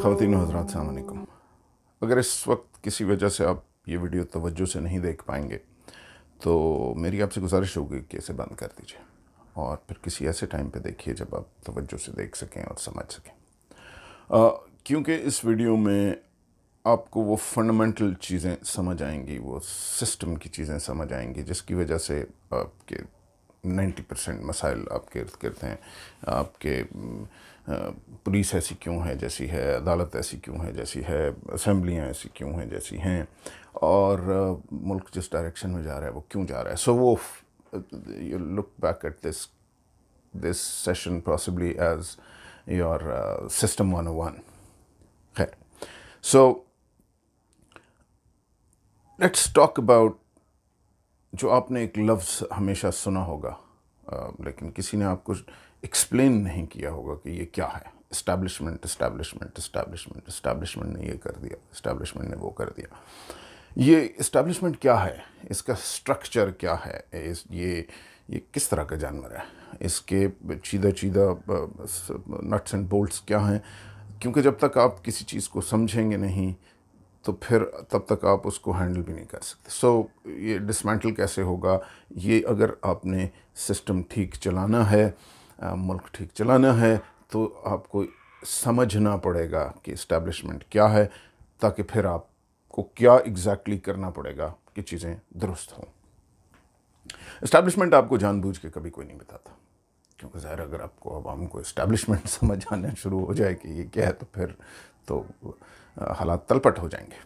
खातिन हजरात अलैक्म अगर इस वक्त किसी वजह से आप ये वीडियो तवज्जो से नहीं देख पाएंगे तो मेरी आपसे गुजारिश होगी कि इसे बंद कर दीजिए और फिर किसी ऐसे टाइम पे देखिए जब आप तवज्जो से देख सकें और समझ सकें क्योंकि इस वीडियो में आपको वो फंडामेंटल चीज़ें समझ आएंगी वो सिस्टम की चीज़ें समझ आएंगी जिसकी वजह से आपके नाइन्टी परसेंट मसाइल आपके इर्द गिर्द हैं आपके पुलिस ऐसी क्यों है जैसी है अदालत ऐसी क्यों है जैसी है असम्बलियाँ ऐसी क्यों हैं जैसी हैं और मुल्क जिस डायरेक्शन में जा रहा है वो क्यों जा रहा है सो वो you look back at this this session possibly as your system one one खैर सो लेट्स टॉक अबाउट जो आपने एक लफ्ज़ हमेशा सुना होगा लेकिन किसी ने आपको एक्सप्लेन नहीं किया होगा कि ये क्या है इस्टेब्लिशमेंट इस्टेब्लिशमेंट इस्टेब्लिशमेंट इस्टेब्लिशमेंट ने ये कर दिया इस्टेब्लिशमेंट ने वो कर दिया ये इस्टेब्लिशमेंट क्या है इसका स्ट्रक्चर क्या है इस ये ये किस तरह का जानवर है इसके चीदा चीदा नट्स एंड बोल्ट्स क्या हैं क्योंकि जब तक आप किसी चीज़ को समझेंगे नहीं तो फिर तब तक आप उसको हैंडल भी नहीं कर सकते सो so, ये डिसमेंटल कैसे होगा ये अगर आपने सिस्टम ठीक चलाना है मुल्क ठीक चलाना है तो आपको समझना पड़ेगा कि इस्टेब्लिशमेंट क्या है ताकि फिर आपको क्या एग्जैक्टली exactly करना पड़ेगा कि चीज़ें दुरुस्त हों इस्टेब्लिशमेंट आपको जानबूझ के कभी कोई नहीं बताता क्योंकि ज़ाहिर अगर आपको आवाम को इस्टेब्लिशमेंट समझ आना शुरू हो जाए कि ये क्या है तो फिर तो हालात तलपट हो जाएंगे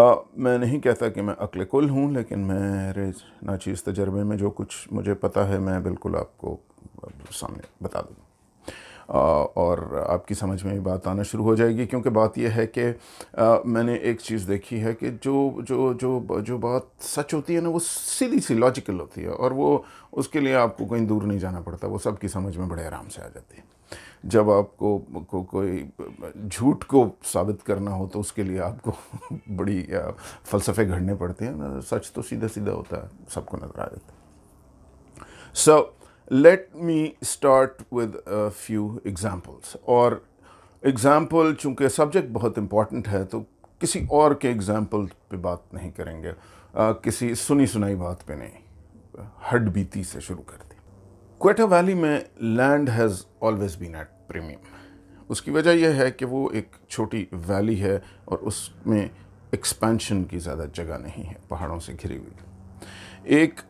आ, मैं नहीं कहता कि मैं अकल कुल हूँ लेकिन मेरे नाचीज़ तजर्बे में जो कुछ मुझे पता है मैं बिल्कुल आपको सामने बता दूँ और आपकी समझ में बात आना शुरू हो जाएगी क्योंकि बात यह है कि मैंने एक चीज़ देखी है कि जो जो जो जो बात सच होती है ना वो सीधी सी लॉजिकल होती है और वो उसके लिए आपको कहीं दूर नहीं जाना पड़ता वो सबकी समझ में बड़े आराम से आ जाती है जब आपको को, कोई झूठ को साबित करना हो तो उसके लिए आपको बड़ी फलसफे घड़ने पड़ते हैं सच तो सीधा सीधा होता है सबको नजर आ जाता so let me start with few examples और एग्ज़ाम्पल चूंकि सब्जेक्ट बहुत इम्पॉर्टेंट है तो किसी और के एग्ज़ाम्पल पे बात नहीं करेंगे uh, किसी सुनी सुनाई बात पे नहीं हड बीती से शुरू करते क्वेटा वैली में land has always been at premium उसकी वजह यह है कि वो एक छोटी वैली है और उसमें एक्सपेंशन की ज़्यादा जगह नहीं है पहाड़ों से घिरी हुई एक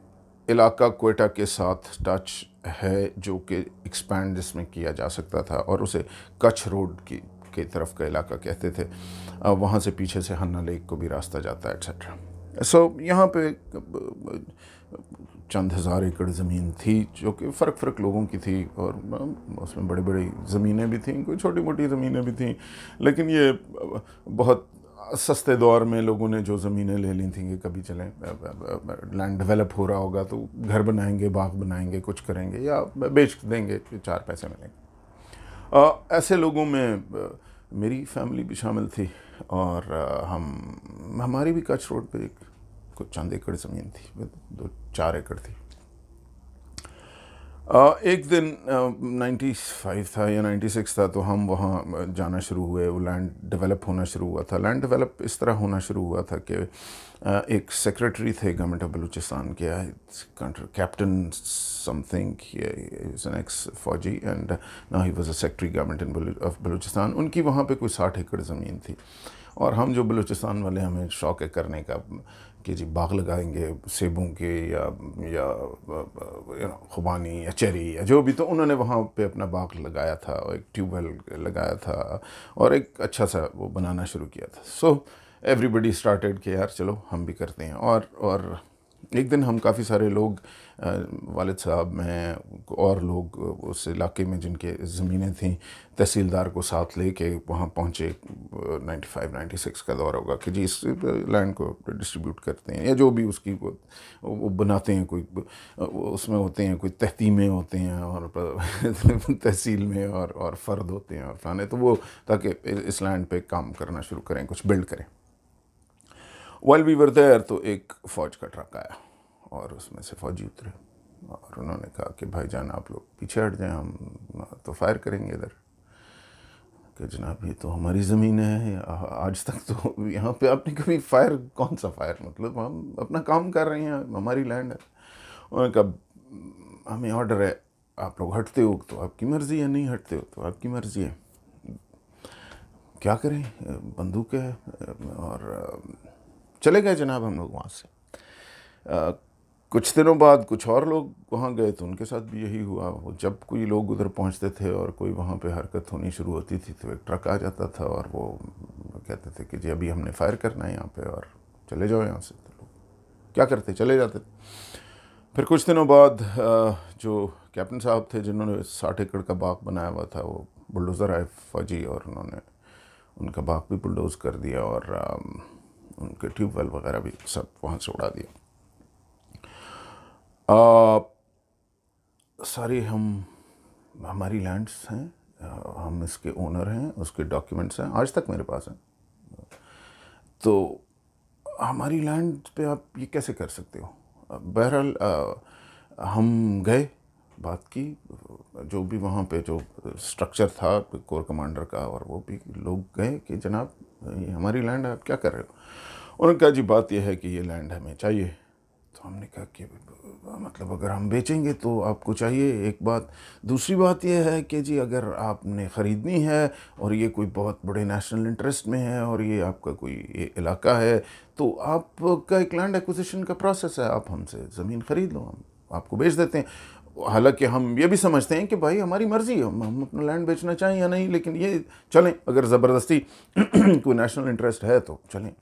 इलाका कोयटा के साथ टच है जो कि एक्सपैंड जिसमें किया जा सकता था और उसे कच्छ रोड की के तरफ का इलाका कहते थे वहाँ से पीछे से हन्ना लेक को भी रास्ता जाता है एक्सेट्रा सो so, यहाँ पे चंद हज़ार एकड़ ज़मीन थी जो कि फ़र्क फ़र्क लोगों की थी और उसमें बड़ी बड़ी ज़मीनें भी थीं कोई छोटी मोटी ज़मीनें भी थीं लेकिन ये बहुत सस्ते दौर में लोगों ने जो ज़मीनें ले ली थी कि कभी चलें लैंड डेवलप हो रहा होगा तो घर बनाएंगे बाग बनाएंगे कुछ करेंगे या बेच देंगे चार पैसे मिलेंगे ऐसे लोगों में मेरी फैमिली भी शामिल थी और हम हमारी भी कच्छ रोड पे एक कुछ चंद एकड़ ज़मीन थी दो चार एकड़ थी एक दिन नाइन्टी फाइव था या नाइन्टी सिक्स था तो हम वहाँ जाना शुरू हुए वो लैंड डेवलप होना शुरू हुआ था लैंड डेवलप इस तरह होना शुरू हुआ था कि एक सेक्रेटरी थे गवर्नमेंट ऑफ बलूचिस्तान के कैप्टन समथिंग एक्स फौजी एंड ना he was a secretary government of Balochistan उनकी वहाँ पे कोई साठ एकड़ ज़मीन थी और हम जो बलूचिस्तान वाले हमें शौक है करने का कि जी बाग लगाएंगे सेबों के या या खुबानी या चेरी या जो भी तो उन्होंने वहाँ पे अपना बाग लगाया था और एक ट्यूबवेल लगाया था और एक अच्छा सा वो बनाना शुरू किया था सो एवरीबडी स्टार्टेड कि यार चलो हम भी करते हैं और और एक दिन हम काफ़ी सारे लोग वालिद साहब मैं और लोग उस इलाके में जिनके ज़मीनें थीं तहसीलदार को साथ ले के वहाँ पहुँचे 95 96 का दौर होगा कि जी इस लैंड को डिस्ट्रीब्यूट करते हैं या जो भी उसकी वो, वो बनाते हैं कोई उसमें होते हैं कोई तहतीमें होते हैं और तहसील में और और फ़र्द होते हैं और फलाने तो वो ताकि इस लैंड पे काम करना शुरू करें कुछ बिल्ड करें वेल वी वर देयर तो एक फ़ौज का ट्रक आया और उसमें से फौजी उतरे और उन्होंने कहा कि भाई जान आप लोग पीछे हट जाएं हम तो फायर करेंगे इधर कि जनाब ये तो हमारी ज़मीन है आज तक तो यहाँ पे आपने कभी फायर कौन सा फायर मतलब हम अपना काम कर रहे हैं हमारी लैंड है उन्होंने कहा हमें ऑर्डर है आप लोग हटते हो तो आपकी मर्ज़ी है नहीं हटते हो तो आपकी मर्ज़ी है क्या करें बंदूक है और चले गए जनाब हम लोग वहाँ से कुछ दिनों बाद कुछ और लोग वहाँ गए तो उनके साथ भी यही हुआ वो जब कोई लोग उधर पहुँचते थे और कोई वहाँ पे हरकत होनी शुरू होती थी तो एक ट्रक आ जाता था और वो कहते थे कि जी अभी हमने फायर करना है यहाँ पे और चले जाओ यहाँ से तो लोग क्या करते चले जाते फिर कुछ दिनों बाद जो कैप्टन साहब थे जिन्होंने साठ एकड़ का बाग बनाया हुआ था वो बुलडोज़र आए फौजी और उन्होंने उनका बाग भी बुलडोज़ कर दिया और उनके ट्यूबवेल वगैरह भी सब वहाँ से उड़ा दिया आ, सारे हम हमारी लैंड्स हैं हम इसके ओनर हैं उसके डॉक्यूमेंट्स हैं आज तक मेरे पास हैं तो हमारी लैंड पे आप ये कैसे कर सकते हो बहरहाल हम गए बात की जो भी वहाँ पे जो स्ट्रक्चर था कोर कमांडर का और वो भी लोग गए कि जनाब ये हमारी लैंड है आप क्या कर रहे हो उन्होंने कहा जी बात यह है कि ये लैंड हमें चाहिए हमने कहा कि मतलब अगर हम बेचेंगे तो आपको चाहिए एक बात दूसरी बात यह है कि जी अगर आपने ख़रीदनी है और ये कोई बहुत बड़े नेशनल इंटरेस्ट में है और ये आपका कोई इलाका है तो आपका एक लैंड एक्विजिशन का प्रोसेस है आप हमसे ज़मीन ख़रीद लो हम आपको बेच देते हैं हालांकि हम ये भी समझते हैं कि भाई हमारी मर्ज़ी है हम, हम अपना लैंड बेचना चाहें या नहीं लेकिन ये चलें अगर ज़बरदस्ती कोई नेशनल इंटरेस्ट है तो चलें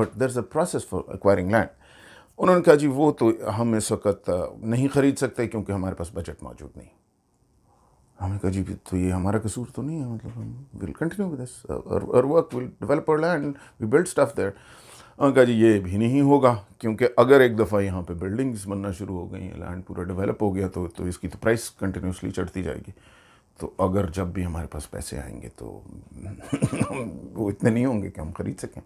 but there is a process for acquiring land उन्होंने कहा जी वो तो हम इस वक्त नहीं ख़रीद सकते क्योंकि हमारे पास बजट मौजूद नहीं हमने कहा जी तो ये हमारा कसूर तो नहीं है मतलब हम विल कंटिन्यू विद दिस और work will develop our land we build stuff there उन्होंने कहा जी ये भी नहीं होगा क्योंकि अगर एक दफ़ा यहाँ पे बिल्डिंग्स बनना शुरू हो गई लैंड पूरा डेवलप हो गया तो तो इसकी तो प्राइस कंटिन्यूसली चढ़ती जाएगी तो अगर जब भी हमारे पास पैसे आएंगे तो वो इतने नहीं होंगे कि हम ख़रीद सकें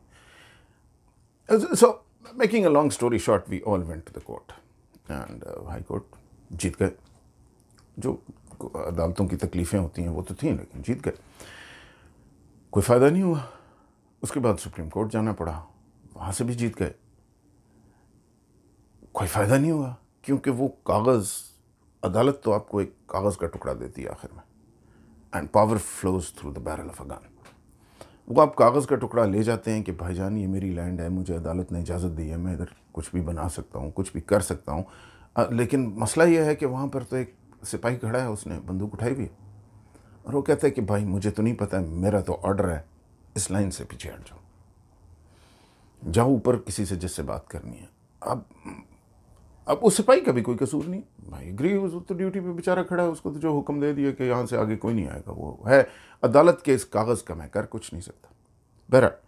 so so, making a long story short we all went to the court and high court जीत गए जो अदालतों की तकलीफ़ें होती हैं वो तो थी लेकिन जीत गए कोई फ़ायदा नहीं हुआ उसके बाद सुप्रीम कोर्ट जाना पड़ा वहाँ से भी जीत गए कोई फ़ायदा नहीं हुआ क्योंकि वो कागज़ अदालत तो आपको एक कागज़ का टुकड़ा देती है आखिर में and power flows through the barrel of a gun वो आप कागज़ का टुकड़ा ले जाते हैं कि भाईजान ये मेरी लैंड है मुझे अदालत ने इजाज़त दी है मैं इधर कुछ भी बना सकता हूँ कुछ भी कर सकता हूँ लेकिन मसला यह है कि वहाँ पर तो एक सिपाही खड़ा है उसने बंदूक उठाई भी और वो कहता है कि भाई मुझे तो नहीं पता है मेरा तो ऑर्डर है इस लाइन से पीछे हट जाओ जाओ ऊपर किसी से जिससे बात करनी है अब अब उस सिपाही का भी कोई कसूर नहीं भाई गृह उस तो ड्यूटी पे बेचारा खड़ा है उसको तो जो हुक्म दे दिया कि यहाँ से आगे कोई नहीं आएगा वो है अदालत के इस कागज़ का मैं कर कुछ नहीं सकता बहरहाल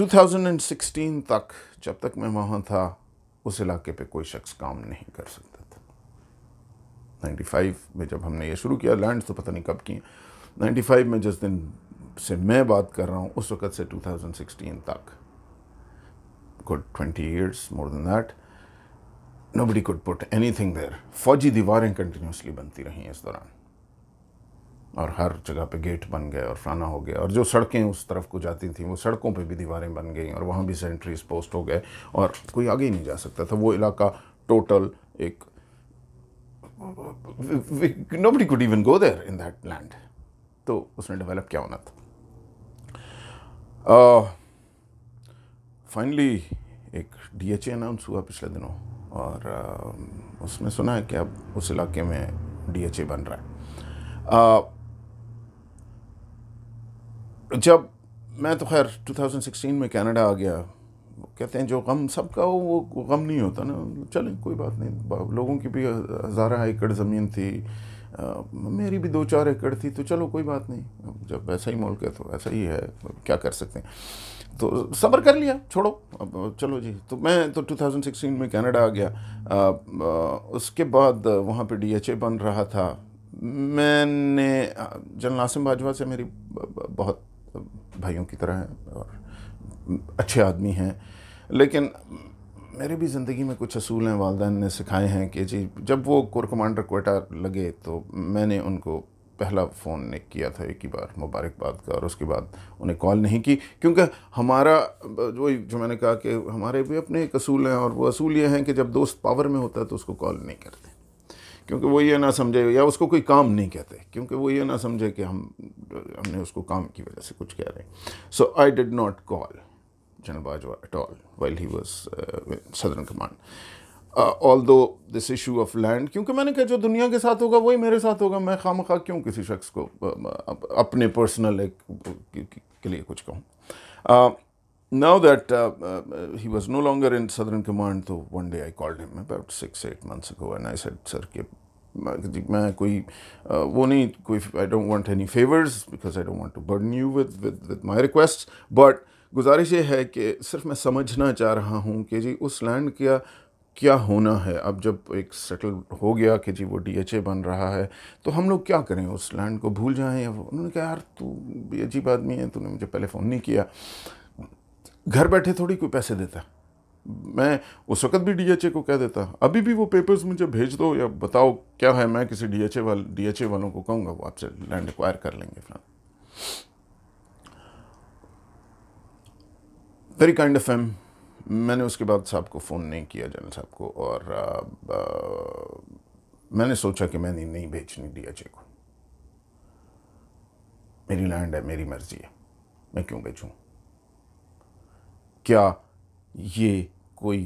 2016 तक जब तक मैं वहाँ था उस इलाके पे कोई शख्स काम नहीं कर सकता था 95 में जब हमने ये शुरू किया लैंड तो पता नहीं कब किए 95 में जिस दिन से मैं बात कर रहा हूँ उस वक़्त से 2016 तक good 20 years more than that could put anything there फौजी दीवारें कंटिन्यूसली बनती रहीं इस दौरान और हर जगह पे गेट बन गए और फलाना हो गया और जो सड़कें उस तरफ को जाती थी वो सड़कों पे भी दीवारें बन गई और वहाँ भी सेंट्रीज पोस्ट हो गए और कोई आगे ही नहीं जा सकता था वो इलाका टोटल एक nobody could even go there in that land तो उसने डेवलप क्या होना था फाइनली uh, एक ए अनाउंस हुआ पिछले दिनों और उसमें सुना है कि अब उस इलाके में डीएचए बन रहा है जब मैं तो खैर 2016 में कनाडा आ गया कहते हैं जो गम सबका हो वो गम नहीं होता ना चलें कोई बात नहीं लोगों की भी हज़ारह एकड़ ज़मीन थी आ, मेरी भी दो चार एकड़ थी तो चलो कोई बात नहीं जब ऐसा ही मुल्क है तो ऐसा ही है क्या कर सकते हैं तो सब्र कर लिया छोड़ो चलो जी तो मैं तो 2016 में कनाडा आ गया आ, आ, उसके बाद वहाँ पे डीएचए बन रहा था मैंने जनरल आसिम बाजवा से मेरी बहुत भाइयों की तरह हैं और अच्छे आदमी हैं लेकिन मेरे भी ज़िंदगी में कुछ असूल हैं वालदेन ने सिखाए हैं कि जी जब वो कोर कमांडर कोटा लगे तो मैंने उनको पहला फ़ोन ने किया था एक ही बार मुबारकबाद का और उसके बाद उन्हें कॉल नहीं की क्योंकि हमारा जो जो मैंने कहा कि हमारे भी अपने एक असूल हैं और वो असूल ये हैं कि जब दोस्त पावर में होता है तो उसको कॉल नहीं करते क्योंकि वो ये ना समझे या उसको कोई काम नहीं कहते क्योंकि वो ये ना समझे कि हम हमने उसको काम की वजह से कुछ कह रहे हैं so I did not call general Bajwa at all well he was southern command although this issue of land क्योंकि मैंने कहा जो दुनिया के साथ होगा वही मेरे साथ होगा मैं खाम खा क्यों किसी शख्स को uh, uh, अपने पर्सनल एक के लिए कुछ कहूँ now that he was no longer in southern command तो one day I called him about six eight months ago and I said sir के मैं कोई uh, वो नहीं कोई I don't want any favours because I don't want to burn you with with with my request but गुजारिश ये है कि सिर्फ मैं समझना चाह रहा हूँ कि जी उस लैंड का क्या होना है अब जब एक सेटल हो गया कि जी वो डीएचए बन रहा है तो हम लोग क्या करें उस लैंड को भूल जाएं या उन्होंने कहा यार तू भी अजीब आदमी है तूने मुझे पहले फ़ोन नहीं किया घर बैठे थोड़ी कोई पैसे देता मैं उस वक्त भी डीएचए को कह देता अभी भी वो पेपर्स मुझे भेज दो या बताओ क्या है मैं किसी डीएचए वाले डीएचए वालों को कहूँगा वो आपसे लैंड एक्वायर कर लेंगे फिलहाल वेरी काइंड ऑफ एम मैंने उसके बाद साहब को फ़ोन नहीं किया जनरल साहब को और आ, आ, मैंने सोचा कि मैंने नहीं दिया जे को मेरी लैंड है मेरी मर्ज़ी है मैं क्यों भेजूँ क्या ये कोई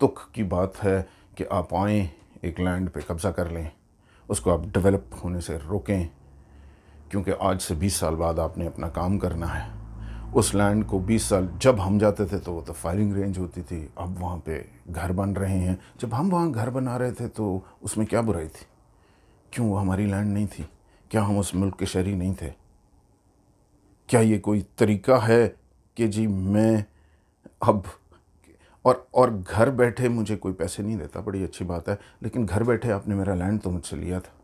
तुख की बात है कि आप आए एक लैंड पे कब्ज़ा कर लें उसको आप डेवलप होने से रोकें क्योंकि आज से 20 साल बाद आपने अपना काम करना है उस लैंड को 20 साल जब हम जाते थे तो वो तो फायरिंग रेंज होती थी अब वहाँ पे घर बन रहे हैं जब हम वहाँ घर बना रहे थे तो उसमें क्या बुराई थी क्यों वो हमारी लैंड नहीं थी क्या हम उस मुल्क के शहरी नहीं थे क्या ये कोई तरीका है कि जी मैं अब और और घर बैठे मुझे कोई पैसे नहीं देता बड़ी अच्छी बात है लेकिन घर बैठे आपने मेरा लैंड तो मुझसे लिया था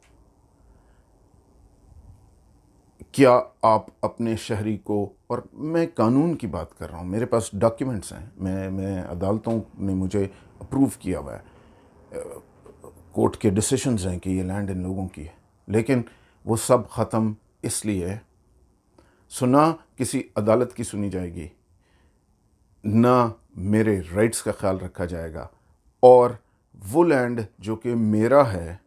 क्या आप अपने शहरी को और मैं कानून की बात कर रहा हूँ मेरे पास डॉक्यूमेंट्स हैं मैं मैं अदालतों ने मुझे अप्रूव किया हुआ है कोर्ट के डिसीशंस हैं कि ये लैंड इन लोगों की है लेकिन वो सब ख़त्म इसलिए सुना किसी अदालत की सुनी जाएगी ना मेरे राइट्स का ख्याल रखा जाएगा और वो लैंड जो कि मेरा है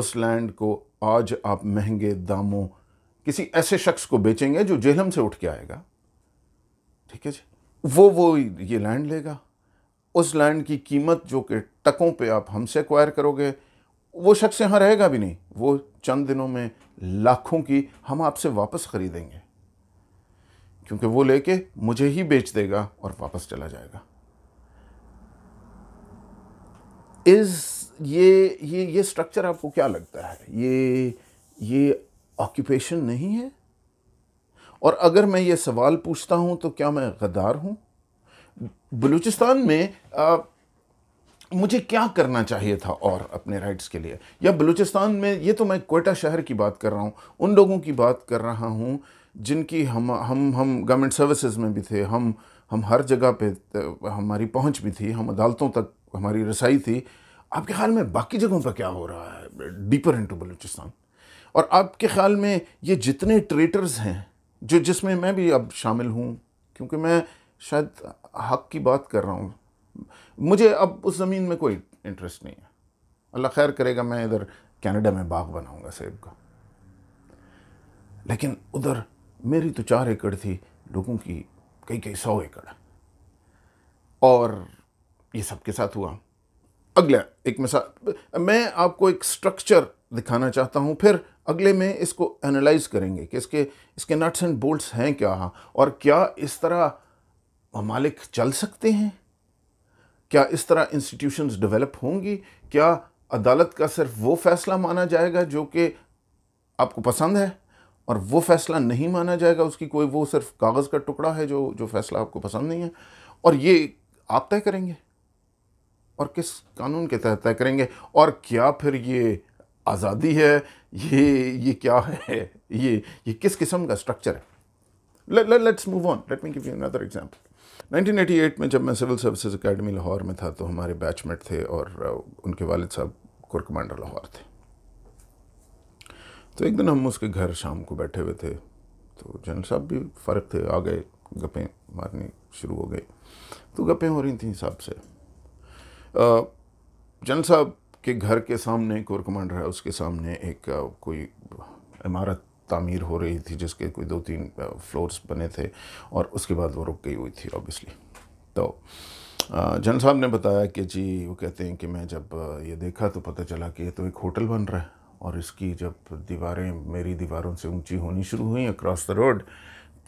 उस लैंड को आज आप महंगे दामों किसी ऐसे शख्स को बेचेंगे जो जेलम से उठ के आएगा ठीक है जी वो वो ये लैंड लेगा उस लैंड की कीमत जो कि टकों पे आप हमसे एक्वायर करोगे वो शख्स यहाँ रहेगा भी नहीं वो चंद दिनों में लाखों की हम आपसे वापस ख़रीदेंगे क्योंकि वो लेके मुझे ही बेच देगा और वापस चला जाएगा इस ये ये ये स्ट्रक्चर आपको क्या लगता है ये ये ऑक्यूपेशन नहीं है और अगर मैं ये सवाल पूछता हूँ तो क्या मैं गद्दार हूँ बलूचिस्तान में आ, मुझे क्या करना चाहिए था और अपने राइट्स के लिए या बलूचिस्तान में ये तो मैं कोयटा शहर की बात कर रहा हूँ उन लोगों की बात कर रहा हूँ जिनकी हम हम हम गवर्नमेंट सर्विसेज में भी थे हम हम हर जगह पे हमारी पहुंच भी थी हम अदालतों तक हमारी रसाई थी आपके हाल में बाकी जगहों पर क्या हो रहा है डीपर इनटू बलूचिस्तान और आपके ख्याल में ये जितने ट्रेटर्स हैं जो जिसमें मैं भी अब शामिल हूँ क्योंकि मैं शायद हक की बात कर रहा हूँ मुझे अब उस ज़मीन में कोई इंटरेस्ट नहीं है अल्लाह खैर करेगा मैं इधर कनाडा में बाग बनाऊंगा सेब का लेकिन उधर मेरी तो चार एकड़ थी लोगों की कई कई सौ एकड़ और ये सबके साथ हुआ अगला एक मिसाल मैं आपको एक स्ट्रक्चर दिखाना चाहता हूँ फिर अगले में इसको एनालाइज करेंगे कि इसके इसके नट्स एंड बोल्ट्स हैं क्या और क्या इस तरह ममालिक चल सकते हैं क्या इस तरह इंस्टीट्यूशंस डेवलप होंगी क्या अदालत का सिर्फ वो फैसला माना जाएगा जो कि आपको पसंद है और वो फैसला नहीं माना जाएगा उसकी कोई वो सिर्फ कागज़ का टुकड़ा है जो जो फैसला आपको पसंद नहीं है और ये आप तय करेंगे और किस कानून के तहत तय करेंगे और क्या फिर ये आज़ादी है ये ये क्या है ये ये किस किस्म का स्ट्रक्चर है let's move on let me give you another example 1988 में जब मैं सिविल सर्विसेज एकेडमी लाहौर में था तो हमारे बैचमेट थे और uh, उनके वालिद साहब कोर कमांडर लाहौर थे तो एक दिन हम उसके घर शाम को बैठे हुए थे तो जनरल साहब भी फ़र्क थे आ गए गपें मारनी शुरू हो गई तो गपें हो रही थी साहब से जनरल साहब के घर के सामने कोर कमांडर है उसके सामने एक कोई इमारत तामीर हो रही थी जिसके कोई दो तीन फ्लोर्स बने थे और उसके बाद वो रुक गई हुई थी ऑब्वियसली तो जन साहब ने बताया कि जी वो कहते हैं कि मैं जब ये देखा तो पता चला कि ये तो एक होटल बन रहा है और इसकी जब दीवारें मेरी दीवारों से ऊंची होनी शुरू हुई अक्रॉस द रोड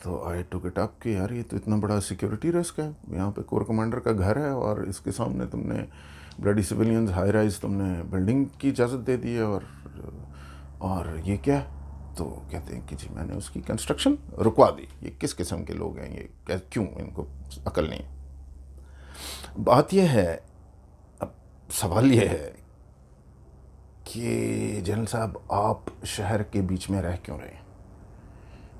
तो आई टू गेट अप कि यार ये तो इतना बड़ा सिक्योरिटी रिस्क है यहाँ पे कोर कमांडर का घर है और इसके सामने तुमने ब्लडी सिविलियंस हाई राइज तुमने बिल्डिंग की इजाज़त दे दी है और और ये क्या तो कहते हैं कि जी मैंने उसकी कंस्ट्रक्शन रुकवा दी ये किस किस्म के लोग हैं ये क्यों इनको अकल नहीं बात यह है अब सवाल यह है कि जनरल साहब आप शहर के बीच में रह क्यों रहे हैं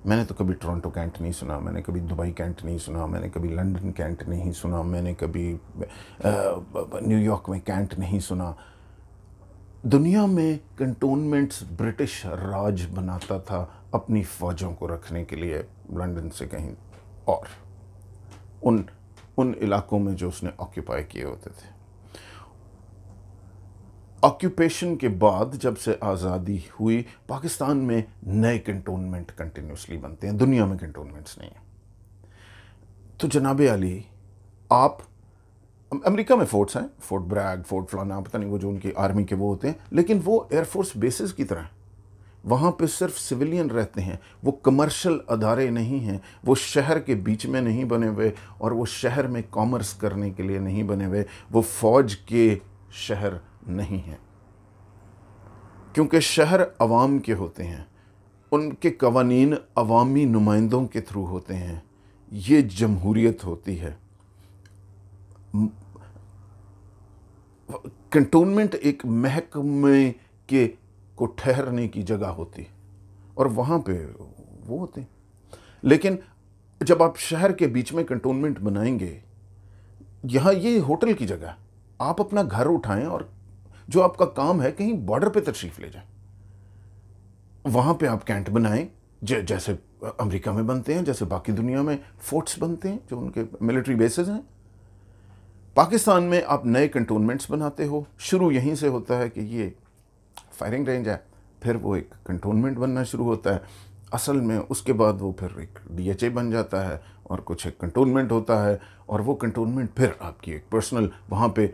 मैंने तो कभी टोरंटो कैंट नहीं सुना मैंने कभी दुबई कैंट नहीं सुना मैंने कभी लंदन कैंट नहीं सुना मैंने कभी न्यूयॉर्क में कैंट नहीं सुना दुनिया में कंटोनमेंट्स ब्रिटिश राज बनाता था अपनी फ़ौजों को रखने के लिए लंदन से कहीं और उन उन इलाकों में जो उसने ऑक्यूपाई किए होते थे ऑक्यूपेशन के बाद जब से आज़ादी हुई पाकिस्तान में नए कंटोनमेंट कंटिन्यूसली बनते हैं दुनिया में कंटोनमेंट्स नहीं हैं तो जनाब अली आप अमेरिका में फोर्ट्स हैं फोर्ट ब्रैग फोर्ट फलाना पता नहीं वो जो उनकी आर्मी के वो होते हैं लेकिन वो एयरफोर्स बेसिस की तरह वहाँ पे सिर्फ सिविलियन रहते हैं वो कमर्शियल अदारे नहीं हैं वो शहर के बीच में नहीं बने हुए और वो शहर में कॉमर्स करने के लिए नहीं बने हुए वो फ़ौज के शहर नहीं है क्योंकि शहर अवाम के होते हैं उनके कवानीन अवामी नुमाइंदों के थ्रू होते हैं ये जमहूरियत होती है कंटोनमेंट एक महकमे के को ठहरने की जगह होती और वहाँ पे वो होते लेकिन जब आप शहर के बीच में कंटोनमेंट बनाएंगे यहाँ ये होटल की जगह आप अपना घर उठाएं और जो आपका काम है कहीं बॉर्डर पे तशरीफ ले जाए वहाँ पे आप कैंट बनाएं जैसे अमेरिका में बनते हैं जैसे बाकी दुनिया में फोर्ट्स बनते हैं जो उनके मिलिट्री बेसिस हैं पाकिस्तान में आप नए कंटोनमेंट्स बनाते हो शुरू यहीं से होता है कि ये फायरिंग रेंज है फिर वो एक कंटोनमेंट बनना शुरू होता है असल में उसके बाद वो फिर एक डीएचए बन जाता है और कुछ एक कंटोनमेंट होता है और वो कंटोनमेंट फिर आपकी एक पर्सनल वहाँ पे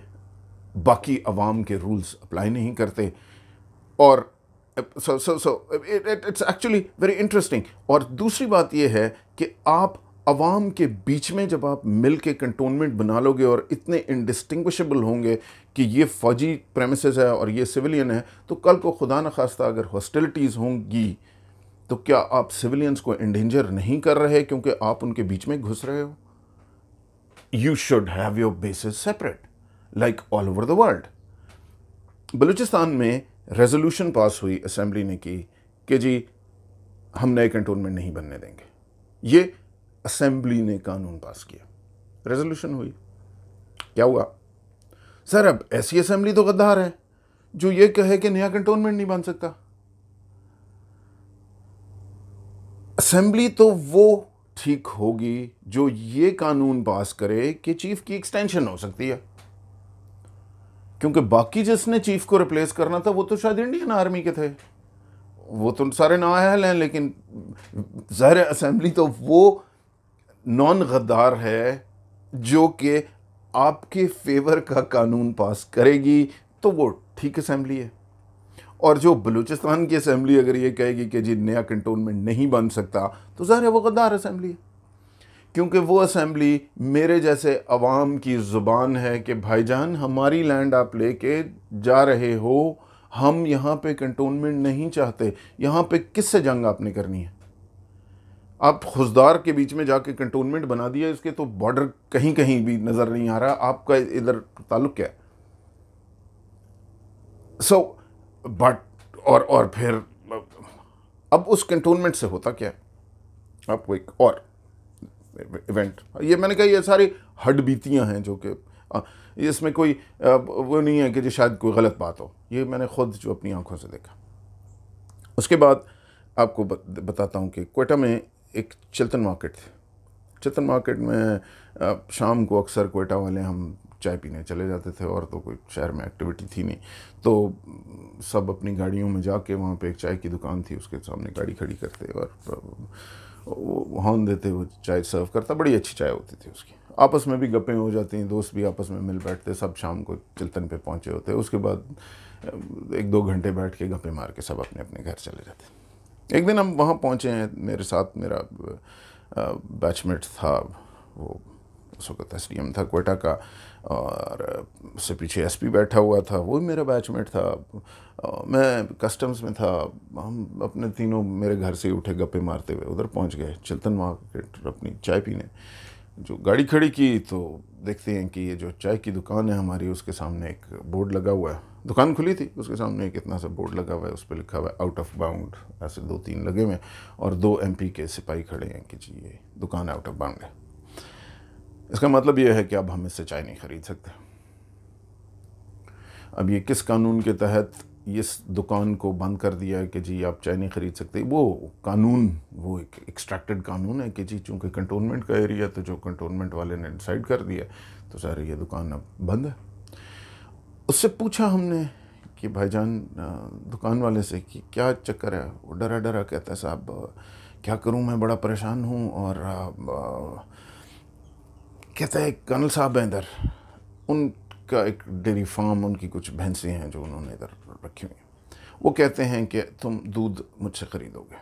बाकी आवाम के रूल्स अप्लाई नहीं करते और so so so it's actually very interesting और दूसरी बात यह है कि आप आवाम के बीच में जब आप मिल के कंटोनमेंट बना लोगे और इतने इंडिस्टिंग्विशेबल होंगे कि ये फ़ौजी प्रेमिस है और ये सिविलियन है तो कल को खुदा न खास्ता अगर हॉस्टिलिटीज़ होंगी तो क्या आप सिविलियंस को इंडेंजर नहीं कर रहे क्योंकि आप उनके बीच में घुस रहे हो you should have your basis separate like all over the world Balochistan में रेजोल्यूशन पास हुई असेंबली ने की कि जी हम नए कंटोनमेंट नहीं बनने देंगे ये असेंबली ने कानून पास किया रेजोल्यूशन हुई क्या हुआ सर अब ऐसी असेंबली तो गद्दार है जो ये कहे कि नया कंटोनमेंट नहीं बन सकता असेंबली तो वो ठीक होगी जो ये कानून पास करे कि चीफ की एक्सटेंशन हो सकती है क्योंकि बाकी जिसने चीफ को रिप्लेस करना था वो तो शायद इंडियन आर्मी के थे वो तो सारे नाअहल हैं लेकिन जहर असम्बली तो वो नॉन गद्दार है जो कि आपके फेवर का कानून पास करेगी तो वो ठीक असम्बली है और जो बलूचिस्तान की असम्बली अगर ये कहेगी कि जी नया कंटोनमेंट नहीं बन सकता तो जहर है वो गद्दार असम्बली है क्योंकि वो असम्बली मेरे जैसे अवाम की ज़ुबान है कि भाई जान हमारी लैंड आप लेके जा रहे हो हम यहाँ पे कंटोनमेंट नहीं चाहते यहाँ पे किससे जंग आपने करनी है आप खुजदार के बीच में जाके कंटोनमेंट बना दिया इसके तो बॉर्डर कहीं कहीं भी नज़र नहीं आ रहा आपका इधर ताल्लुक क्या है सो so, बट और और फिर अब उस कंटोनमेंट से होता क्या है आपको एक और इवेंट ये मैंने कहा ये सारी हडबीतियाँ हैं जो कि इसमें कोई वो नहीं है कि जो शायद कोई गलत बात हो ये मैंने खुद जो अपनी आंखों से देखा उसके बाद आपको बताता हूँ कि कोयटा में एक चिल्तन मार्केट थी चिल्तन मार्केट में शाम को अक्सर कोयटा वाले हम चाय पीने चले जाते थे और तो कोई शहर में एक्टिविटी थी नहीं तो सब अपनी गाड़ियों में जाके वहाँ पे एक चाय की दुकान थी उसके सामने गाड़ी खड़ी करते और वो हॉर्न देते हुए चाय सर्व करता बड़ी अच्छी चाय होती थी उसकी आपस में भी गप्पें हो जाती हैं दोस्त भी आपस में मिल बैठते सब शाम को चिल्तन पे पहुँचे होते उसके बाद एक दो घंटे बैठ के गप्पे मार के सब अपने अपने घर चले जाते एक दिन हम वहाँ पहुँचे हैं मेरे साथ मेरा बैचमेट था वो उस वक्त एस था कोयटा का और उससे पीछे एसपी बैठा हुआ था वो भी मेरा बैचमेट था मैं कस्टम्स में था हम अपने तीनों मेरे घर से ही उठे गप्पे मारते हुए उधर पहुंच गए चिल्तन मार्केट अपनी चाय पीने जो गाड़ी खड़ी की तो देखते हैं कि ये जो चाय की दुकान है हमारी उसके सामने एक बोर्ड लगा हुआ है दुकान खुली थी उसके सामने एक इतना सा बोर्ड लगा हुआ है उस पर लिखा हुआ है आउट ऑफ बाउंड ऐसे दो तीन लगे हुए हैं और दो एम के सिपाही खड़े हैं कि जी ये दुकान आउट ऑफ बाउंड है इसका मतलब यह है कि अब हम इससे चाय नहीं खरीद सकते अब ये किस कानून के तहत इस दुकान को बंद कर दिया है कि जी आप चाय नहीं खरीद सकते वो कानून वो एक एक्सट्रैक्टेड कानून है कि जी चूंकि कंटोनमेंट का एरिया तो जो कंटोनमेंट वाले ने डिसाइड कर दिया तो सर ये दुकान अब बंद है उससे पूछा हमने कि भाईजान दुकान वाले से कि क्या चक्कर है वो डरा डरा कहता है साहब क्या करूँ मैं बड़ा परेशान हूँ और आ, आ, कहता है कर्नल साहब हैं इधर उनका एक डेरी फार्म उनकी कुछ भैंसें हैं जो उन्होंने इधर रखी हुई वो कहते हैं कि तुम दूध मुझसे ख़रीदोगे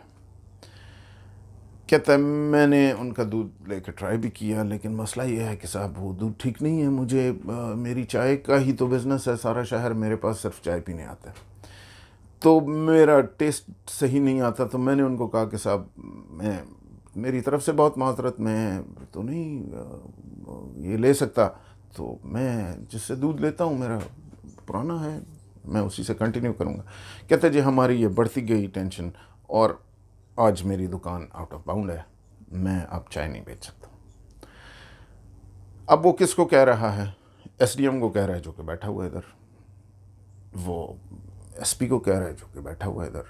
कहता है मैंने उनका दूध लेकर ट्राई भी किया लेकिन मसला ये है कि साहब वो दूध ठीक नहीं है मुझे आ, मेरी चाय का ही तो बिज़नेस है सारा शहर मेरे पास सिर्फ चाय पीने आता है तो मेरा टेस्ट सही नहीं आता तो मैंने उनको कहा कि साहब मैं मेरी तरफ से बहुत माजरत मैं तो नहीं ये ले सकता तो मैं जिससे दूध लेता हूँ मेरा पुराना है मैं उसी से कंटिन्यू करूँगा कहते जी हमारी ये बढ़ती गई टेंशन और आज मेरी दुकान आउट ऑफ बाउंड है मैं अब चाय नहीं बेच सकता अब वो किसको कह रहा है एस को कह रहा है जो कि बैठा हुआ है इधर वो एसपी को कह रहा है जो कि बैठा हुआ है इधर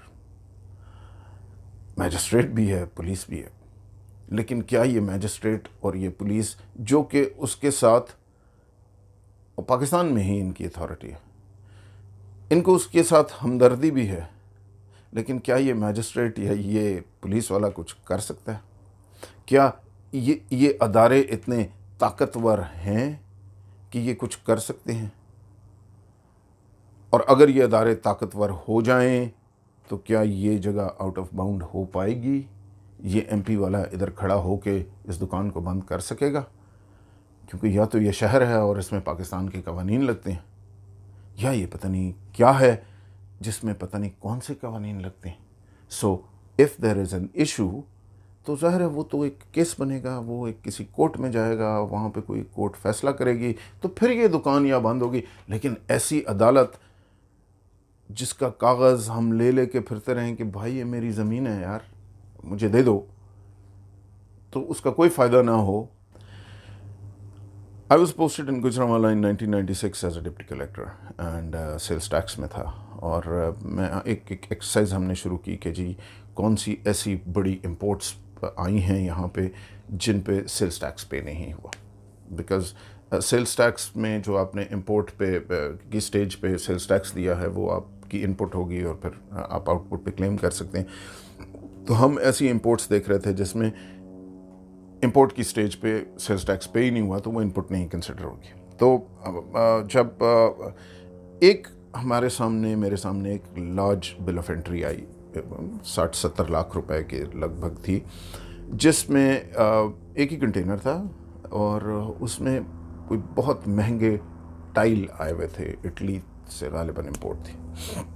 मैजिस्ट्रेट भी है पुलिस भी है लेकिन क्या ये मैजिस्ट्रेट और ये पुलिस जो कि उसके साथ पाकिस्तान में ही इनकी अथॉरिटी है इनको उसके साथ हमदर्दी भी है लेकिन क्या ये मैजिस्ट्रेट या ये पुलिस वाला कुछ कर सकता है क्या ये ये अदारे इतने ताकतवर हैं कि ये कुछ कर सकते हैं और अगर ये अदारे ताकतवर हो जाएं तो क्या ये जगह आउट ऑफ बाउंड हो पाएगी ये एमपी वाला इधर खड़ा हो के इस दुकान को बंद कर सकेगा क्योंकि या तो ये शहर है और इसमें पाकिस्तान के कवानीन लगते हैं या ये पता नहीं क्या है जिसमें पता नहीं कौन से कवानीन लगते हैं so if there is an issue तो ज़ाहिर है वो तो एक केस बनेगा वो एक किसी कोर्ट में जाएगा वहाँ पे कोई कोर्ट फैसला करेगी तो फिर ये दुकान या बंद होगी लेकिन ऐसी अदालत जिसका कागज़ हम ले ले फिरते रहें कि भाई ये मेरी ज़मीन है यार मुझे दे दो तो उसका कोई फ़ायदा ना हो आई वॉज पोस्टेड इन वाला in six as a deputy collector and sales tax में था और uh, मैं uh, एक एक एक्सरसाइज हमने शुरू की कि जी कौन सी ऐसी बड़ी इम्पोर्ट्स आई हैं यहाँ पे जिन पे सेल्स टैक्स पे नहीं हुआ बिकॉज सेल्स टैक्स में जो आपने इम्पोर्ट पे uh, की स्टेज पे सेल्स टैक्स दिया है वो आपकी इनपुट होगी और फिर uh, आप आउटपुट पे क्लेम कर सकते हैं तो हम ऐसी इम्पोर्ट्स देख रहे थे जिसमें इम्पोर्ट की स्टेज पे सेल्स टैक्स पे ही नहीं हुआ तो वो इनपुट नहीं कंसिडर होगी तो जब एक हमारे सामने मेरे सामने एक लार्ज बिल ऑफ एंट्री आई साठ सत्तर लाख रुपए के लगभग थी जिसमें एक ही कंटेनर था और उसमें कोई बहुत महंगे टाइल आए हुए थे इटली से गालिबा इम्पोर्ट थी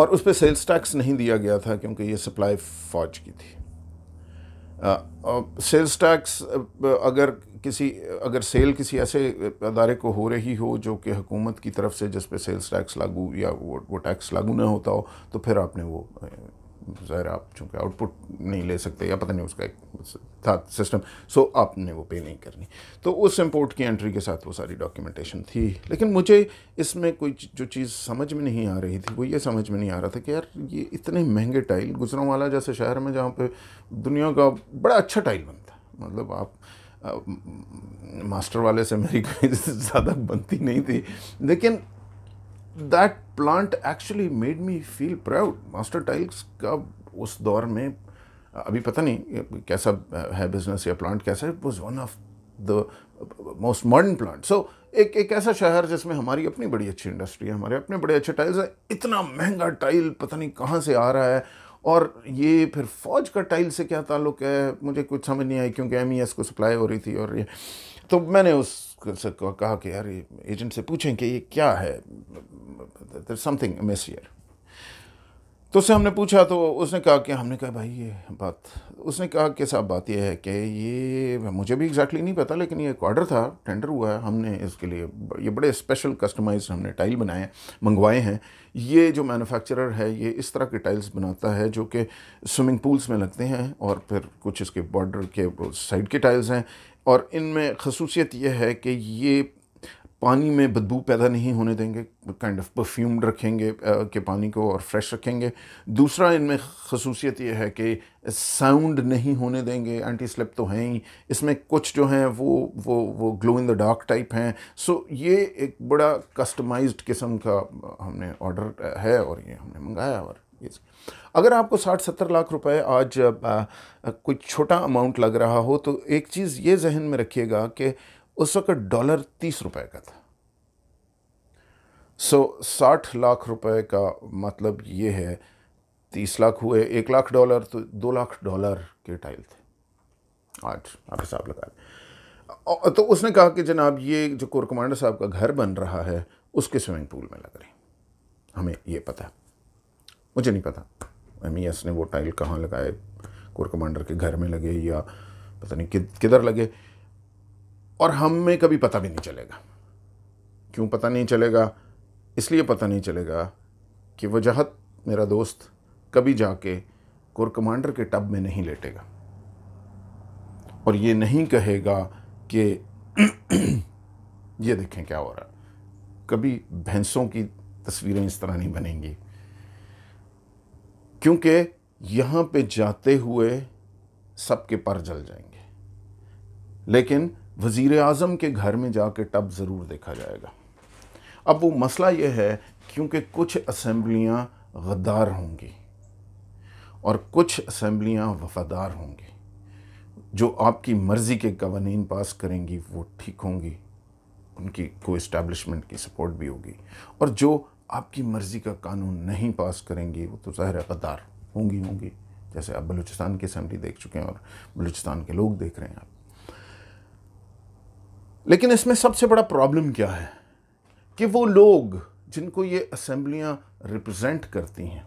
और उस पर सेल्स टैक्स नहीं दिया गया था क्योंकि ये सप्लाई फ़ौज की थी सेल्स टैक्स अगर किसी अगर सेल किसी ऐसे अदारे को हो रही हो जो कि हुकूमत की तरफ से जिस पे सेल्स टैक्स लागू या वो वो टैक्स लागू ना होता हो तो फिर आपने वो ज़ाहिर आप चूँकि आउटपुट नहीं ले सकते या पता नहीं उसका एक था सिस्टम सो आपने वो पे नहीं करनी तो उस इम्पोर्ट की एंट्री के साथ वो सारी डॉक्यूमेंटेशन थी लेकिन मुझे इसमें कोई जो चीज़ समझ में नहीं आ रही थी वो ये समझ में नहीं आ रहा था कि यार ये इतने महंगे टाइल गुजरों वाला जैसे शहर में जहाँ पर दुनिया का बड़ा अच्छा टाइल बनता मतलब आप मास्टर वाले से मेरी कोई ज़्यादा बनती नहीं थी लेकिन that plant actually made me feel proud master tiles का उस दौर में अभी पता नहीं कैसा है बिजनेस या प्लांट कैसा है was one of the most modern plant so एक एक ऐसा शहर जिसमें हमारी अपनी बड़ी अच्छी इंडस्ट्री है हमारे अपने बड़े अच्छे टाइल्स हैं इतना महंगा टाइल पता नहीं कहाँ से आ रहा है और ये फिर फ़ौज का टाइल से क्या ताल्लुक है मुझे कुछ समझ नहीं आई क्योंकि एम e को सप्लाई हो रही थी और ये तो मैंने उस से कहा कि यार एजेंट से पूछें कि ये क्या है समथिंग मिस ईयर तो उससे हमने पूछा तो उसने कहा कि हमने कहा भाई ये बात उसने कहा कि साहब बात ये है कि ये मुझे भी एग्जैक्टली exactly नहीं पता लेकिन ये एक ऑर्डर था टेंडर हुआ है हमने इसके लिए ये बड़े स्पेशल कस्टमाइज हमने टाइल बनाए मंगवाए हैं ये जो मैन्युफैक्चरर है ये इस तरह के टाइल्स बनाता है जो कि स्विमिंग पूल्स में लगते हैं और फिर कुछ इसके बॉर्डर के साइड के टाइल्स हैं और इनमें खसूसियत यह है कि ये पानी में बदबू पैदा नहीं होने देंगे काइंड ऑफ परफ्यूम्ड रखेंगे के पानी को और फ्रेश रखेंगे दूसरा इनमें खसूसियत यह है कि साउंड नहीं होने देंगे एंटी स्लिप तो हैं ही इसमें कुछ जो हैं वो वो वो glow in the dark type हैं सो ये एक बड़ा कस्टमाइज्ड किस्म का हमने ऑर्डर है और ये हमने मंगाया और ये अगर आपको साठ सत्तर लाख रुपए आज कोई छोटा अमाउंट लग रहा हो तो एक चीज़ ये जहन में रखिएगा कि उस वक्त डॉलर तीस रुपए का था सो साठ लाख रुपए का मतलब ये है तीस लाख हुए एक लाख डॉलर तो दो लाख डॉलर के टाइल थे आज आप हिसाब लगा तो उसने कहा कि जनाब ये जो कोर कमांडर साहब का घर बन रहा है उसके स्विमिंग पूल में लग रही हमें ये पता मुझे नहीं पता एम ने वो टाइल कहाँ लगाए कोर कमांडर के घर में लगे या पता नहीं किधर लगे और हमें कभी पता भी नहीं चलेगा क्यों पता नहीं चलेगा इसलिए पता नहीं चलेगा कि वजाहत मेरा दोस्त कभी जाके कोर कमांडर के टब में नहीं लेटेगा और ये नहीं कहेगा कि ये देखें क्या हो रहा कभी भैंसों की तस्वीरें इस तरह नहीं बनेंगी क्योंकि यहाँ पे जाते हुए सबके पर जल जाएंगे लेकिन वजीर अजम के घर में जाके टब ज़रूर देखा जाएगा अब वो मसला ये है क्योंकि कुछ असम्बलियाँ गद्दार होंगी और कुछ असम्बलियाँ वफादार होंगी जो आपकी मर्ज़ी के कवानीन पास करेंगी वो ठीक होंगी उनकी को इस्टेब्लिशमेंट की सपोर्ट भी होगी और जो आपकी मर्ज़ी का कानून नहीं पास करेंगी वो तो ज़ाहिर गद्दार होंगी होंगी जैसे आप बलूचिस्तान की असम्बली देख चुके हैं और बलूचिस्तान के लोग देख रहे हैं आप लेकिन इसमें सबसे बड़ा प्रॉब्लम क्या है कि वो लोग जिनको ये असम्बलियाँ रिप्रेजेंट करती हैं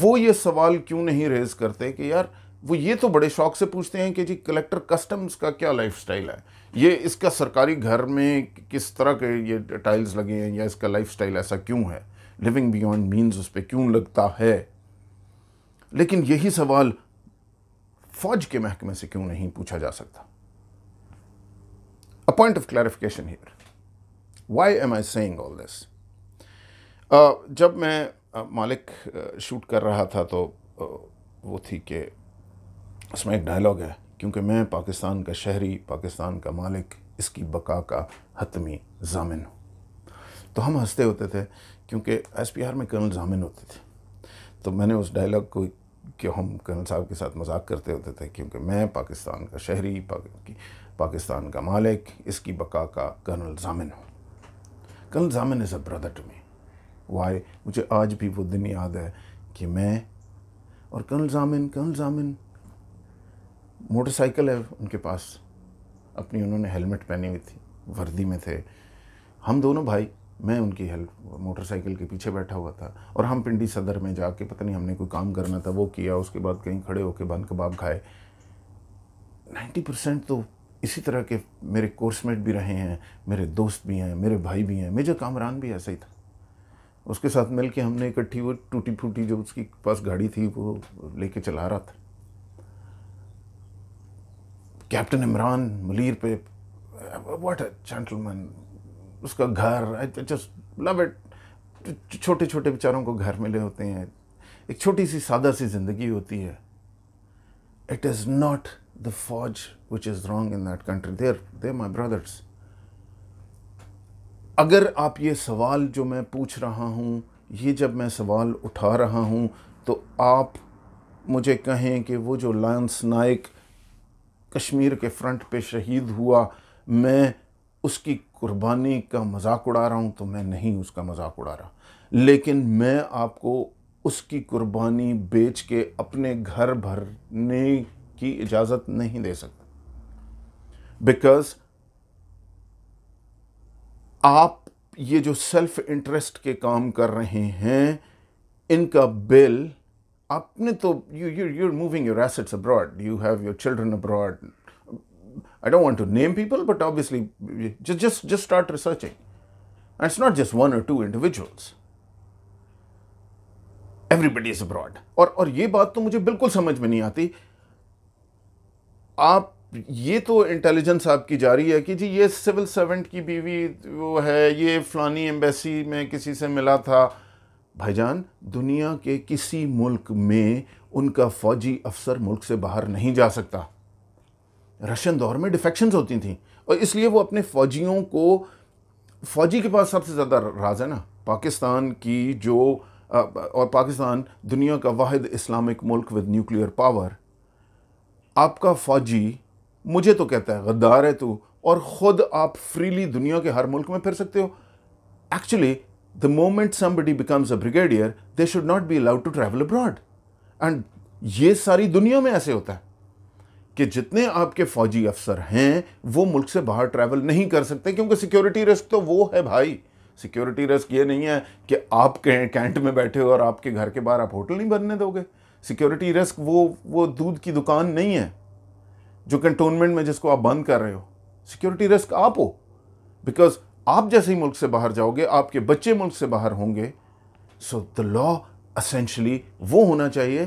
वो ये सवाल क्यों नहीं रेज करते कि यार वो ये तो बड़े शौक से पूछते हैं कि जी कलेक्टर कस्टम्स का क्या लाइफस्टाइल है ये इसका सरकारी घर में किस तरह के ये टाइल्स लगे हैं या इसका लाइफस्टाइल ऐसा क्यों है लिविंग बियॉन्ड मीन्स उस पर क्यों लगता है लेकिन यही सवाल फौज के महकमे से क्यों नहीं पूछा जा सकता a point of clarification here why am I saying all this जब मैं uh, मालिक शूट कर रहा था तो uh, वो थी कि उसमें एक डायलॉग है क्योंकि मैं पाकिस्तान का शहरी पाकिस्तान का मालिक इसकी बका का हतमी जामिन हूँ तो हम हंसते होते थे क्योंकि एस पी आर में कर्नल जामिन होते थे तो मैंने उस डायलॉग को कि हम कर्नल साहब के साथ मजाक करते होते थे क्योंकि मैं पाकिस्तान का शहरी पाकिस्तान का मालिक इसकी बका का कर्नल जामिन हूँ colonel Zamin is a brother to me why मुझे आज भी वो दिन याद है कि मैं और कर्नल जामिन कर्नल जामिन मोटरसाइकिल है उनके पास अपनी उन्होंने हेलमेट पहनी हुई थी वर्दी में थे हम दोनों भाई मैं उनकी हेल्प मोटरसाइकिल के पीछे बैठा हुआ था और हम पिंडी सदर में जाके पता नहीं हमने कोई काम करना था वो किया उसके बाद कहीं खड़े होके बन कबाब खाए नाइन्टी परसेंट तो इसी तरह के मेरे कोर्समेट भी रहे हैं मेरे दोस्त भी हैं मेरे भाई भी हैं मेजर कामरान भी ऐसा ही था उसके साथ मिल के हमने इकट्ठी वो टूटी फूटी जो उसकी पास गाड़ी थी वो लेके चला रहा था कैप्टन इमरान मलिर पे व्हाट अ जेंटलमैन उसका घर आई जस्ट लव इट छोटे छोटे बेचारों को घर मिले होते हैं एक छोटी सी सादा सी ज़िंदगी होती है इट इज़ नॉट द फौज which is wrong in that country there there my brothers अगर आप ये सवाल जो मैं पूछ रहा हूँ ये जब मैं सवाल उठा रहा हूँ तो आप मुझे कहें कि वो जो लायंस नाइक कश्मीर के फ्रंट पे शहीद हुआ मैं उसकी कुर्बानी का मजाक उड़ा रहा हूँ तो मैं नहीं उसका मजाक उड़ा रहा लेकिन मैं आपको उसकी कुर्बानी बेच के अपने घर भरने की इजाज़त नहीं दे सकता बिकॉज आप ये जो सेल्फ इंटरेस्ट के काम कर रहे हैं इनका बिल आपने तो you you you moving your assets abroad you have your children abroad I don't want to name people but obviously just just start researching and it's not just one और two individuals everybody is abroad और और ये बात तो मुझे बिल्कुल समझ में नहीं आती आप ये तो इंटेलिजेंस आपकी जा रही है कि जी ये सिविल सर्वेंट की बीवी वो है ये फलानी एम्बेसी में किसी से मिला था भाईजान दुनिया के किसी मुल्क में उनका फौजी अफसर मुल्क से बाहर नहीं जा सकता रशियन दौर में डिफेक्शंस होती थी और इसलिए वो अपने फौजियों को फौजी के पास सबसे ज़्यादा राज है ना पाकिस्तान की जो और पाकिस्तान दुनिया का वाहिद इस्लामिक मुल्क विद न्यूक्लियर पावर आपका फौजी मुझे तो कहता है गद्दार है तू और ख़ुद आप फ्रीली दुनिया के हर मुल्क में फिर सकते हो actually the moment somebody becomes a brigadier, they should not be allowed to travel abroad. And ये सारी दुनिया में ऐसे होता है कि जितने आपके फौजी अफसर हैं वो मुल्क से बाहर ट्रैवल नहीं कर सकते क्योंकि सिक्योरिटी रिस्क तो वो है भाई सिक्योरिटी रिस्क ये नहीं है कि आप कैंट में बैठे हो और आपके घर के बाहर आप होटल नहीं बनने दोगे सिक्योरिटी रिस्क वो वो दूध की दुकान नहीं है जो कंटोनमेंट में जिसको आप बंद कर रहे हो सिक्योरिटी रिस्क आप हो बिकॉज आप जैसे ही मुल्क से बाहर जाओगे आपके बच्चे मुल्क से बाहर होंगे सो द लॉ असेंशली वो होना चाहिए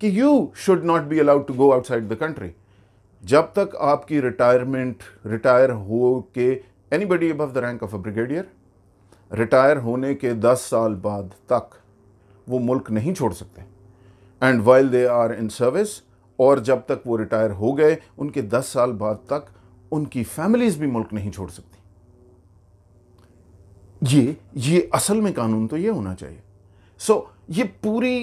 कि you should not be allowed to go outside the country जब तक आपकी रिटायरमेंट रिटायर हो के anybody above the rank of a brigadier retire होने के दस साल बाद तक वो मुल्क नहीं छोड़ सकते and while they are in service और जब तक वो रिटायर हो गए उनके दस साल बाद तक उनकी फैमिलीज़ भी मुल्क नहीं छोड़ सकती ये ये असल में कानून तो ये होना चाहिए सो so, ये पूरी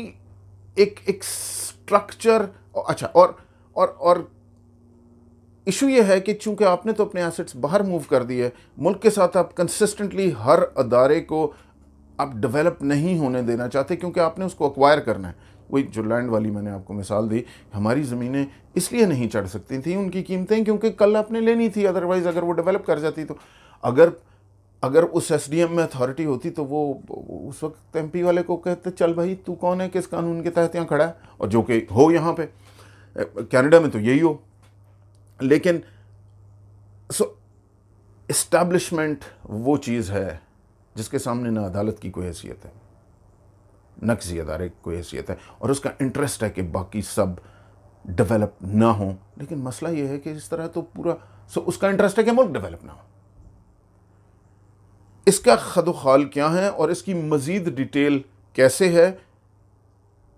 एक एक स्ट्रक्चर अच्छा और और और इशू ये है कि चूंकि आपने तो अपने एसेट्स बाहर मूव कर दिए मुल्क के साथ आप कंसिस्टेंटली हर अदारे को आप डेवलप नहीं होने देना चाहते क्योंकि आपने उसको अक्वायर करना है वही जो लैंड वाली मैंने आपको मिसाल दी हमारी ज़मीनें इसलिए नहीं चढ़ सकती थी उनकी कीमतें क्योंकि कल आपने लेनी थी अदरवाइज़ अगर वो डेवलप कर जाती तो अगर अगर उस एस में अथॉरिटी होती तो वो उस वक्त एम वाले को कहते चल भाई तू कौन है किस कानून के तहत यहाँ खड़ा है और जो कि हो यहाँ पे कनाडा में तो यही हो लेकिन सो इस्टेब्लिशमेंट वो चीज़ है जिसके सामने ना अदालत की कोई हैसियत है न किसी अदारे की कोई हैसियत है और उसका इंटरेस्ट है कि बाकी सब डेवलप ना हो लेकिन मसला ये है कि इस तरह तो पूरा सो उसका इंटरेस्ट है कि मुल्क डेवलप ना हो इसका खद खाल क्या है और इसकी मज़ीद डिटेल कैसे है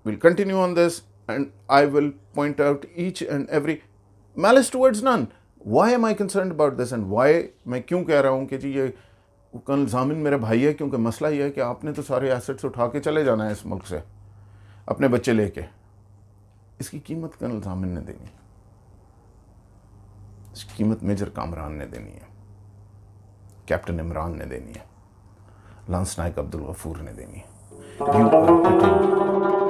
will continue on this and I will point out each and every malice towards none why am I concern about this and why मैं क्यों कह रहा हूँ कि जी ये कल जामिन मेरा भाई है क्योंकि मसला ये है कि आपने तो सारे एसेट्स उठा के चले जाना है इस मुल्क से अपने बच्चे लेके इसकी कीमत कर्नल जामिन ने देनी है इसकी कीमत मेजर कामरान ने देनी है कैप्टन इमरान ने देनी है लांस नायक अब्दुल गफूर ने देनी है